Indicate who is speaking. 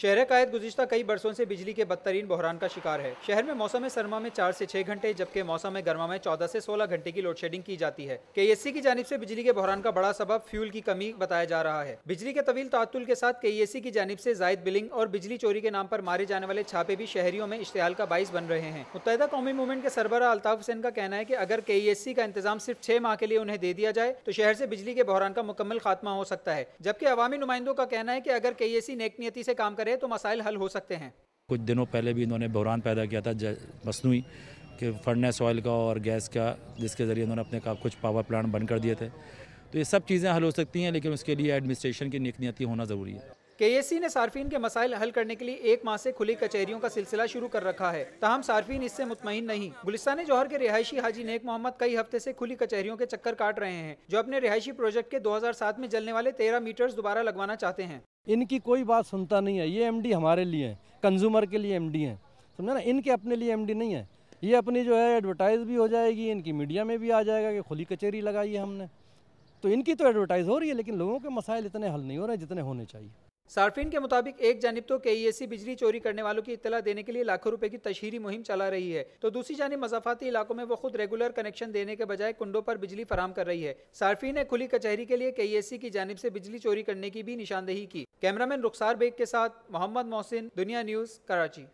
Speaker 1: शहर कायद गुजशत कई बरसों से बिजली के बदतरीन बहरान का शिकार है शहर में मौसम सरमा में चार से छह घंटे जबकि मौसम गर्मा में चौदह से सोलह घंटे की लोड शेडिंग की जाती है के एस सी की जानब ऐसी बिजली के बहरान का बड़ा सबब फ्यूल की कमी बताया जा रहा है बिजली के तवील तातुल के साथ के एस सी की जानब से जायद बिलिंग और बिजली चोरी के नाम आरोप मारे जाने वाले छापे भी शहरियों में इश्तेहाल का बाइस बन रहे हैं मुतहदा कौमी मूवमेंट के सरबरा अल्ताफ हुसैन का कहना है की अगर के एस सी का इंतजाम सिर्फ छह माह के लिए उन्हें दे दिया जाए तो शहर ऐसी बिजली के बहरान का मुकम्मल खात्मा हो सकता है जबकि अवामी नुमाइंदों का कहना है की अगर के एस e सी नेकनीति से काम करे करे तो मसाइल हल हो सकते हैं
Speaker 2: कुछ दिनों पहले भी इन्होंने बहरान पैदा किया था मसनू के फर्नेस ऑयल का और गैस का जिसके ज़रिए उन्होंने अपने का कुछ पावर प्लांट बंद कर दिए थे तो ये सब चीज़ें हल हो सकती हैं लेकिन उसके लिए एडमिनिस्ट्रेशन की निकनीति होना ज़रूरी है
Speaker 1: के एस सी ने सार्फिन के मसाइल हल करने के लिए एक माह से खुली कचहरियों का सिलसिला शुरू कर रखा है तहम सार्फिन इससे मुतमिन नहीं गुलिसान जौहर के रिहायशी हाजी नेक मोहम्मद कई हफ्ते से खुली कचहरियों के चक्कर काट रहे हैं जो अपने रिहायशी प्रोजेक्ट के 2007 में जलने वाले 13 मीटर्स दोबारा लगवाना चाहते हैं
Speaker 3: इनकी कोई बात सुनता नहीं है ये एम हमारे लिए है कंज्यूमर के लिए एम डी है समझा ना इनके अपने लिए एम नहीं है ये अपनी जो है एडवर्टाइज़ भी हो जाएगी इनकी मीडिया में भी आ जाएगा कि खुली कचहरी लगाई है हमने तो इनकी तो एडवर्टाइज़ हो रही है लेकिन लोगों के मसाइल इतने हल नहीं हो रहे जितने होने चाहिए सार्फिन के मुताबिक एक जानब तो के
Speaker 1: बिजली चोरी करने वालों की इतला देने के लिए लाखों रुपए की तशहरी मुहिम चला रही है तो दूसरी जानब मजाफाती इलाकों में वो खुद रेगुलर कनेक्शन देने के बजाय कुंडों पर बिजली फराम कर रही है सार्फिन ने खुली कचहरी के लिए के की जानब से बिजली चोरी करने की भी निशानदेही की कैमरामैन रुखसार बेग के साथ मोहम्मद मोहसिन दुनिया न्यूज़ कराची